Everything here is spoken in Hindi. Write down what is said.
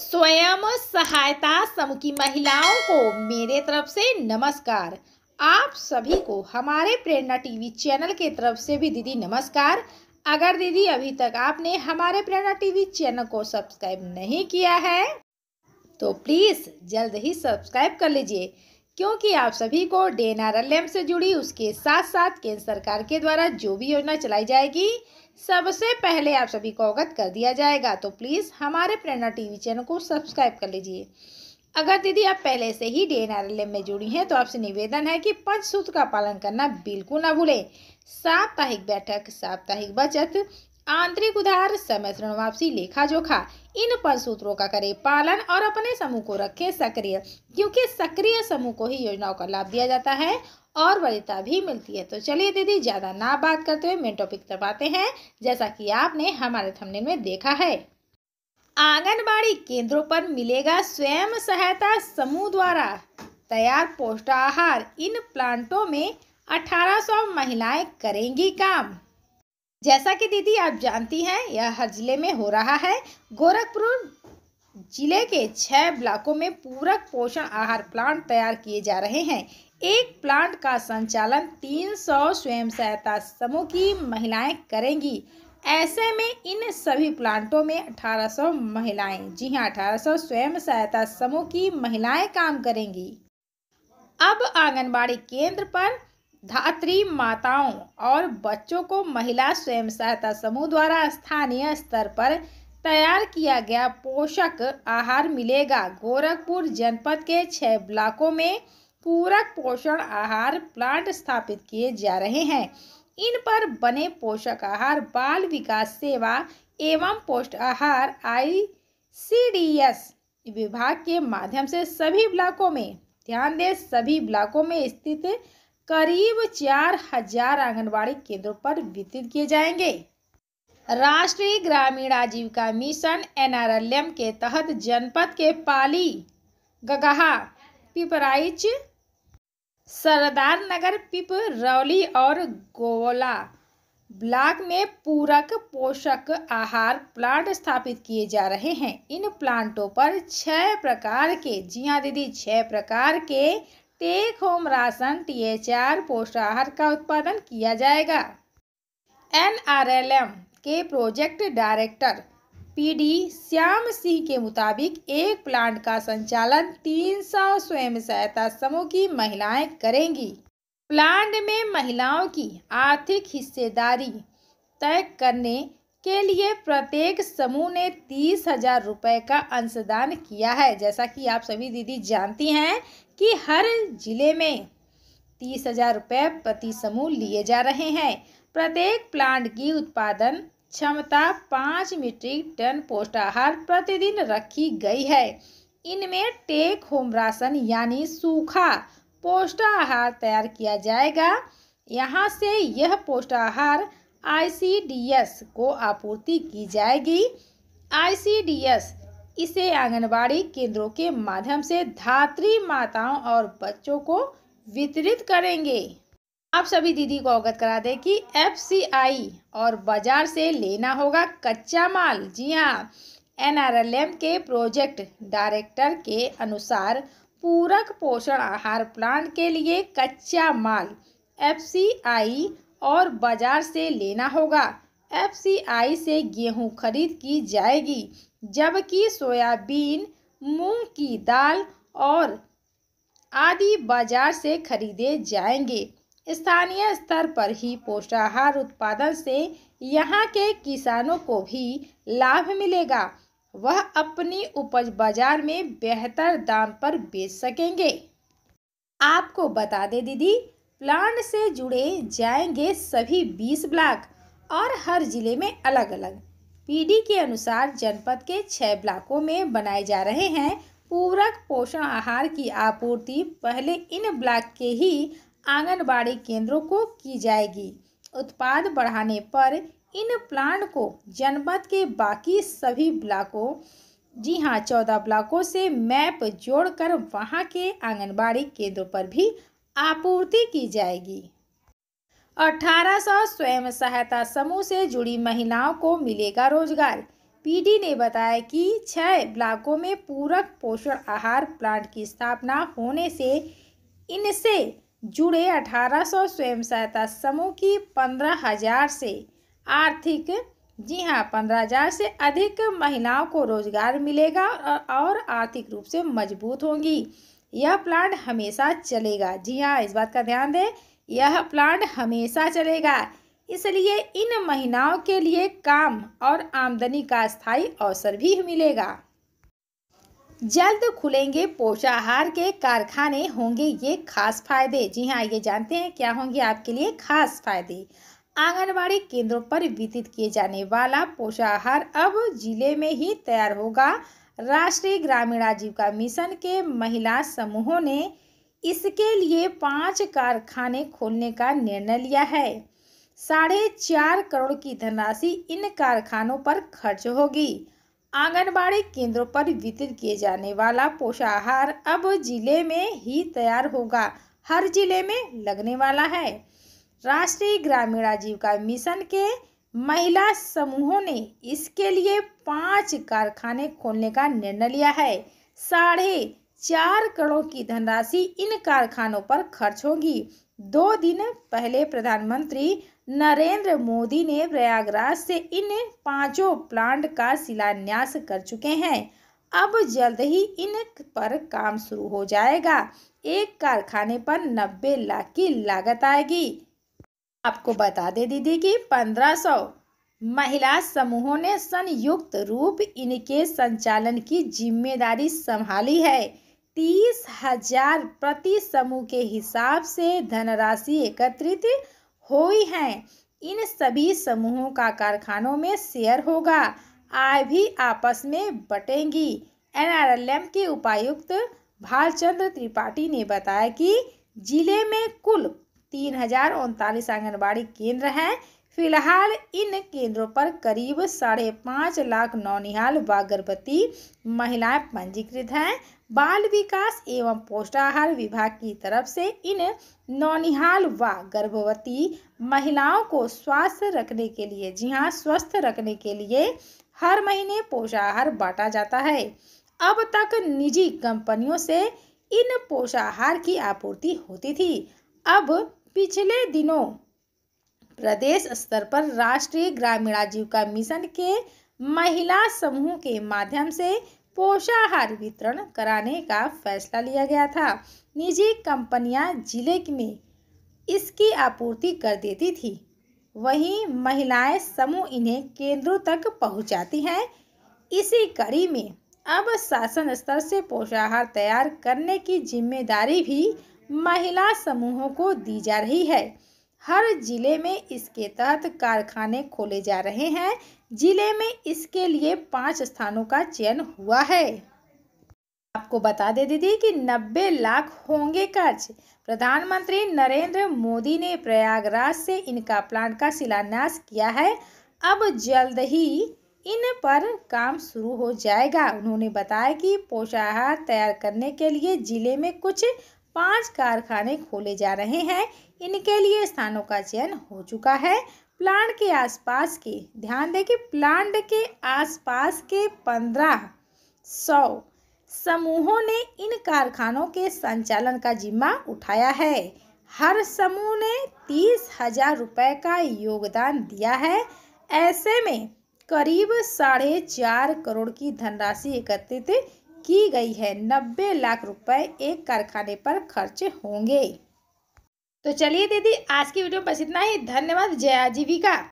स्वयं सहायता समूह की महिलाओं को मेरे तरफ से नमस्कार आप सभी को हमारे प्रेरणा टीवी चैनल के तरफ से भी दीदी नमस्कार अगर दीदी अभी तक आपने हमारे प्रेरणा टीवी चैनल को सब्सक्राइब नहीं किया है तो प्लीज़ जल्द ही सब्सक्राइब कर लीजिए क्योंकि आप सभी को डेनारल से जुड़ी उसके साथ साथ केंद्र सरकार के द्वारा जो भी योजना चलाई जाएगी सबसे पहले आप सभी को अवगत कर दिया जाएगा तो प्लीज़ हमारे प्रेरणा टीवी चैनल को सब्सक्राइब कर लीजिए अगर दीदी आप पहले से ही डे एन में जुड़ी हैं तो आपसे निवेदन है कि पंच सूत्र का पालन करना बिल्कुल ना भूलें साप्ताहिक बैठक साप्ताहिक बचत आंतरिक उधार समय ऋण वापसी लेखा जोखा इन पर सूत्रों का करें पालन और अपने समूह को रखें सक्रिय क्योंकि सक्रिय समूह को ही योजनाओं का लाभ दिया जाता है और वरीता भी मिलती है तो चलिए दीदी ज़्यादा ना बात करते हुए मेन टॉपिक तब आते हैं जैसा कि आपने हमारे थमने में देखा है आंगनबाड़ी केंद्रों पर मिलेगा स्वयं सहायता समूह द्वारा तैयार पोष्टाहार इन प्लांटों में 1800 महिलाएं करेंगी काम जैसा कि दीदी आप जानती हैं यह हर जिले में हो रहा है गोरखपुर जिले के छह ब्लॉकों में पूरक पोषण आहार प्लांट तैयार किए जा रहे हैं एक प्लांट का संचालन 300 स्वयं सहायता समूह की महिलाएं करेंगी ऐसे में इन सभी प्लांटों में 1800 महिलाएं जी हां 1800 स्वयं सहायता समूह की महिलाएं काम करेंगी अब आंगनबाड़ी केंद्र पर धात्री माताओं और बच्चों को महिला स्वयं सहायता समूह द्वारा स्थानीय स्तर पर तैयार किया गया पोषक आहार मिलेगा गोरखपुर जनपद के छह ब्लॉकों में पूरक पोषण आहार प्लांट स्थापित किए जा रहे हैं इन पर बने पोषक आहार बाल विकास सेवा एवं पोष्ट आहार आई विभाग के माध्यम से सभी ब्लॉकों में ध्यान दें सभी ब्लॉकों में स्थित करीब चार हजार आंगनबाड़ी केंद्रों पर वितरित किए जाएंगे राष्ट्रीय ग्रामीण आजीविका मिशन एनआरएलएम के तहत जनपद के पाली गगहा पिपराइच सरदार नगर पिपरौली और गोवला ब्लॉक में पूरक पोषक आहार प्लांट स्थापित किए जा रहे हैं इन प्लांटों पर छह प्रकार के जिया दीदी छह प्रकार के take home ration T H R पोषाहार का उत्पादन किया जाएगा एनआरएलएम के project director PD Shyam Singh के मुताबिक एक प्लांट का संचालन 300 स्वयं सहायता समूह की महिलाएं करेंगी प्लांट में महिलाओं की आर्थिक हिस्सेदारी तय करने के लिए प्रत्येक समूह ने तीस हजार रुपये का अंशदान किया है जैसा कि आप सभी दीदी जानती हैं कि हर जिले में तीस हजार रुपये प्रति समूह लिए जा रहे हैं प्रत्येक प्लांट की उत्पादन क्षमता पाँच मीट्रिक टन आहार प्रतिदिन रखी गई है इनमें टेक होम राशन यानी सूखा आहार तैयार किया जाएगा यहाँ से यह आहार आईसीडीएस को आपूर्ति की जाएगी आईसीडीएस इसे आंगनबाड़ी केंद्रों के माध्यम से धात्री माताओं और बच्चों को वितरित करेंगे आप सभी दीदी को अवगत करा दें कि एफसीआई और बाजार से लेना होगा कच्चा माल जी हाँ एनआरएलएम के प्रोजेक्ट डायरेक्टर के अनुसार पूरक पोषण आहार प्लान के लिए कच्चा माल एफसीआई और बाजार से लेना होगा एफसीआई से गेहूं खरीद की जाएगी जबकि सोयाबीन मूंग की दाल और आदि बाजार से खरीदे जाएंगे स्थानीय स्तर पर ही पोषाहार उत्पादन से यहाँ के किसानों को भी लाभ मिलेगा वह अपनी उपज बाजार में बेहतर दाम पर बेच सकेंगे आपको बता दे दीदी प्लांट से जुड़े जाएंगे सभी बीस ब्लॉक और हर जिले में अलग अलग पीडी के अनुसार जनपद के छः ब्लॉकों में बनाए जा रहे हैं पूरक पोषण आहार की आपूर्ति पहले इन ब्लॉक के ही आंगनबाड़ी केंद्रों को की जाएगी उत्पाद बढ़ाने पर इन प्लांट को जनपद के बाकी सभी ब्लॉकों जी हाँ चौदह ब्लॉकों से मैप जोड़कर वहां के आंगनबाड़ी केंद्रों पर भी आपूर्ति की जाएगी 1800 स्वयं सहायता समूह से जुड़ी महिलाओं को मिलेगा रोजगार पीडी ने बताया कि छह ब्लॉकों में पूरक पोषण आहार प्लांट की स्थापना होने से इनसे जुड़े 1800 स्वयं सहायता समूह की 15000 से आर्थिक जी हाँ पंद्रह हजार से अधिक महिलाओं को रोजगार मिलेगा और आर्थिक रूप से मजबूत होंगी यह प्लांट हमेशा चलेगा जी हाँ इस बात का ध्यान दें यह प्लांट हमेशा चलेगा इसलिए इन महिलाओं के लिए काम और आमदनी का स्थायी अवसर भी मिलेगा जल्द खुलेंगे पोषाहार के कारखाने होंगे ये खास फायदे जी हाँ ये जानते हैं क्या होंगे आपके लिए खास फायदे आंगनबाड़ी केंद्रों पर वितरित किए जाने वाला पोषाहार अब जिले में ही तैयार होगा राष्ट्रीय ग्रामीण आजीविका मिशन के महिला समूहों ने इसके लिए पाँच कारखाने खोलने का निर्णय लिया है साढ़े चार करोड़ की धनराशि इन कारखानों पर खर्च होगी आंगनबाड़ी केंद्रों पर वितरित किए जाने वाला पोषाहार अब जिले में ही तैयार होगा हर जिले में लगने वाला है राष्ट्रीय ग्रामीण आजीविका मिशन के महिला समूहों ने इसके लिए पांच कारखाने खोलने का निर्णय लिया है साढ़े चार करोड़ की धनराशि इन कारखानों पर खर्च होगी दो दिन पहले प्रधानमंत्री नरेंद्र मोदी ने प्रयागराज से इन पांचों प्लांट का शिलान्यास कर चुके हैं अब जल्द ही इन पर काम शुरू हो जाएगा एक कारखाने पर 90 लाख की लागत आएगी आपको बता दे दीदी कि 1500 महिला समूहों ने संयुक्त रूप इनके संचालन की जिम्मेदारी संभाली है तीस हजार प्रति समूह के हिसाब से धनराशि एकत्रित हुई है इन सभी समूहों का कारखानों में शेयर होगा आय भी आपस में बटेंगी एनआरएलएम के उपायुक्त भालचंद्र त्रिपाठी ने बताया कि जिले में कुल तीन हजार उनतालीस आंगनबाड़ी केंद्र हैं फिलहाल इन केंद्रों पर करीब साढ़े पाँच लाख नौनिहाल व गर्भवती महिलाएं पंजीकृत हैं बाल विकास एवं पोषाहार विभाग की तरफ से इन नौनिहाल व गर्भवती महिलाओं को स्वस्थ रखने के लिए जी हाँ स्वस्थ रखने के लिए हर महीने पोषाहार बांटा जाता है अब तक निजी कंपनियों से इन पोषाहार की आपूर्ति होती थी अब पिछले दिनों प्रदेश स्तर पर राष्ट्रीय ग्रामीण आजीविका मिशन के महिला समूह के माध्यम से पोषाहार वितरण कराने का फैसला लिया गया था निजी कंपनियां जिले में इसकी आपूर्ति कर देती थी वहीं महिलाएं समूह इन्हें केंद्रों तक पहुंचाती हैं इसी कड़ी में अब शासन स्तर से पोषाहार तैयार करने की जिम्मेदारी भी महिला समूहों को दी जा रही है हर जिले में इसके तहत कारखाने खोले जा रहे हैं जिले में इसके लिए पाँच स्थानों का चयन हुआ है आपको बता दे दीदी कि 90 लाख होंगे कर्ज प्रधानमंत्री नरेंद्र मोदी ने प्रयागराज से इनका प्लांट का शिलान्यास किया है अब जल्द ही इन पर काम शुरू हो जाएगा उन्होंने बताया कि पोषाहार तैयार करने के लिए जिले में कुछ पांच कारखाने खोले जा रहे हैं इनके लिए स्थानों का चयन हो चुका है प्लांट के आसपास के ध्यान दें कि प्लांट के आसपास के पंद्रह सौ समूहों ने इन कारखानों के संचालन का जिम्मा उठाया है हर समूह ने तीस हजार रुपये का योगदान दिया है ऐसे में करीब साढ़े चार करोड़ की धनराशि एकत्रित की गई है नब्बे लाख रुपए एक कारखाने पर खर्च होंगे तो चलिए दीदी आज की वीडियो बस इतना ही धन्यवाद जया जीविका